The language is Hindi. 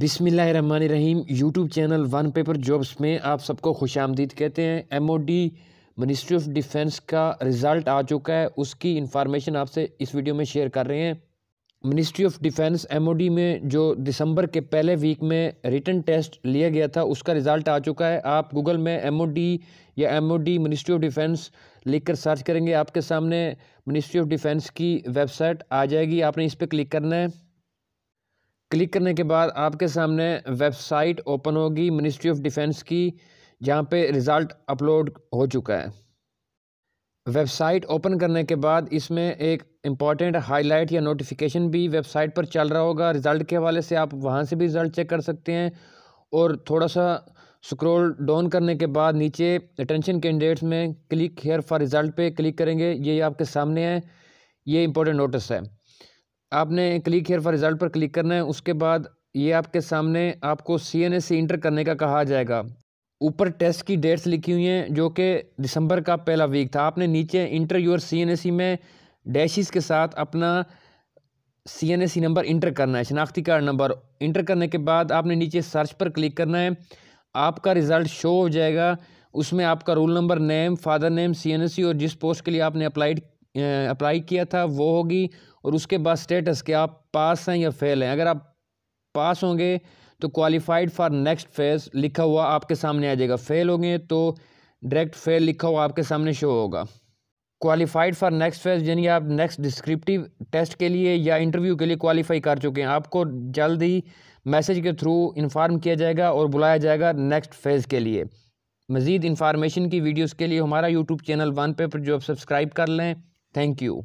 बिसमीम YouTube channel one paper jobs में आप सबको खुश आमदीद कहते हैं M O D ministry of defence का रिज़ल्ट आ चुका है उसकी इन्फॉर्मेशन आपसे इस वीडियो में शेयर कर रहे हैं ministry of defence M O D में जो दिसंबर के पहले वीक में रिटर्न टेस्ट लिया गया था उसका रिज़ल्ट आ चुका है आप गूगल में एम ओ डी या M O D ministry of defence लिखकर सर्च करेंगे आपके सामने मिनिस्ट्री ऑफ डिफेंस की वेबसाइट आ जाएगी आपने इस पर क्लिक करना है क्लिक करने के बाद आपके सामने वेबसाइट ओपन होगी मिनिस्ट्री ऑफ डिफेंस की जहाँ पे रिज़ल्ट अपलोड हो चुका है वेबसाइट ओपन करने के बाद इसमें एक इम्पॉर्टेंट हाईलाइट या नोटिफिकेशन भी वेबसाइट पर चल रहा होगा रिज़ल्ट के हवाले से आप वहाँ से भी रिज़ल्ट चेक कर सकते हैं और थोड़ा सा स्क्रॉल डाउन करने के बाद नीचे अटेंशन कैंडिडेट्स में क्लिक हेयर फॉर रिज़ल्ट पे क्लिक करेंगे ये आपके सामने है ये इंपॉर्टेंट नोटिस है आपने क्लिक हेयर फॉर रिज़ल्ट पर क्लिक करना है उसके बाद ये आपके सामने आपको सी एन एस इंटर करने का कहा जाएगा ऊपर टेस्ट की डेट्स लिखी हुई हैं जो कि दिसंबर का पहला वीक था आपने नीचे enter your C N S C में डैशिस के साथ अपना C N S C number enter करना है शनाख्ती कार्ड नंबर इंटर करने के बाद आपने नीचे सर्च पर क्लिक करना है आपका रिज़ल्ट शो हो जाएगा उसमें आपका roll number name father name C N S C और जिस पोस्ट के लिए आपने अप्लाइड अप्लाई किया था वो होगी और उसके बाद स्टेटस कि आप पास हैं या फेल हैं अगर आप पास होंगे तो क्वालिफाइड फॉर नेक्स्ट फेज़ लिखा हुआ आपके सामने आ जाएगा फेल होंगे तो डायरेक्ट फेल लिखा हुआ आपके सामने शो होगा क्वालिफाइड फॉर नेक्स्ट फेज यानी आप नेक्स्ट डिस्क्रिप्टिव टेस्ट के लिए या इंटरव्यू के लिए क्वालिफाई कर चुके हैं आपको जल्द ही मैसेज के थ्रू इन्फॉर्म किया जाएगा और बुलाया जाएगा नेक्स्ट फेज़ के लिए मज़ीद इन्फॉर्मेशन की वीडियोस के लिए हमारा यूट्यूब चैनल वन पेपर जो आप सब्सक्राइब कर लें Thank you.